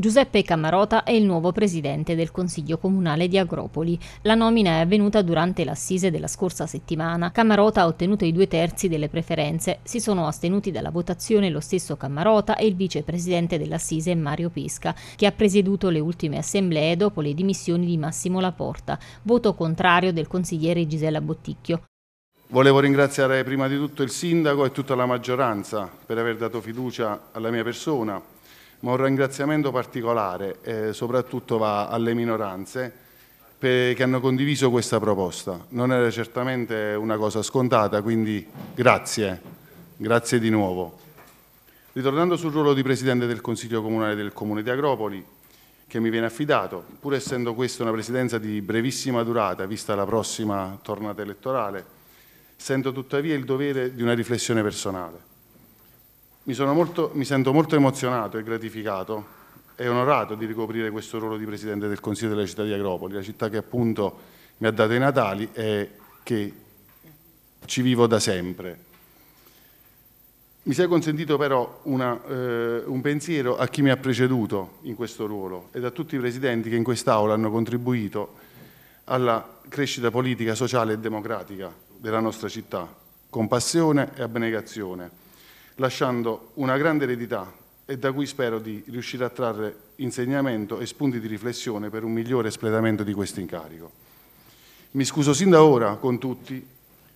Giuseppe Camarota è il nuovo presidente del Consiglio Comunale di Agropoli. La nomina è avvenuta durante l'assise della scorsa settimana. Camarota ha ottenuto i due terzi delle preferenze. Si sono astenuti dalla votazione lo stesso Camarota e il vicepresidente dell'assise Mario Pisca, che ha presieduto le ultime assemblee dopo le dimissioni di Massimo Laporta. Voto contrario del consigliere Gisella Botticchio. Volevo ringraziare prima di tutto il sindaco e tutta la maggioranza per aver dato fiducia alla mia persona ma un ringraziamento particolare eh, soprattutto va alle minoranze per, che hanno condiviso questa proposta. Non era certamente una cosa scontata, quindi grazie, grazie di nuovo. Ritornando sul ruolo di Presidente del Consiglio Comunale del Comune di Agropoli, che mi viene affidato, pur essendo questa una presidenza di brevissima durata, vista la prossima tornata elettorale, sento tuttavia il dovere di una riflessione personale. Mi, molto, mi sento molto emozionato e gratificato e onorato di ricoprire questo ruolo di Presidente del Consiglio della città di Agropoli, la città che appunto mi ha dato i natali e che ci vivo da sempre. Mi sia consentito però una, eh, un pensiero a chi mi ha preceduto in questo ruolo ed a tutti i presidenti che in quest'Aula hanno contribuito alla crescita politica, sociale e democratica della nostra città, con passione e abnegazione lasciando una grande eredità e da cui spero di riuscire a trarre insegnamento e spunti di riflessione per un migliore espletamento di questo incarico. Mi scuso sin da ora con tutti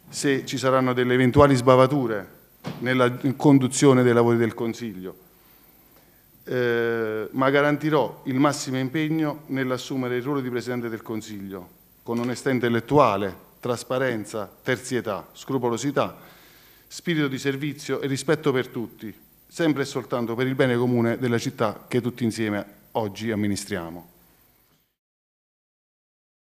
se ci saranno delle eventuali sbavature nella conduzione dei lavori del Consiglio, eh, ma garantirò il massimo impegno nell'assumere il ruolo di Presidente del Consiglio, con onestà intellettuale, trasparenza, terzietà, scrupolosità spirito di servizio e rispetto per tutti, sempre e soltanto per il bene comune della città che tutti insieme oggi amministriamo.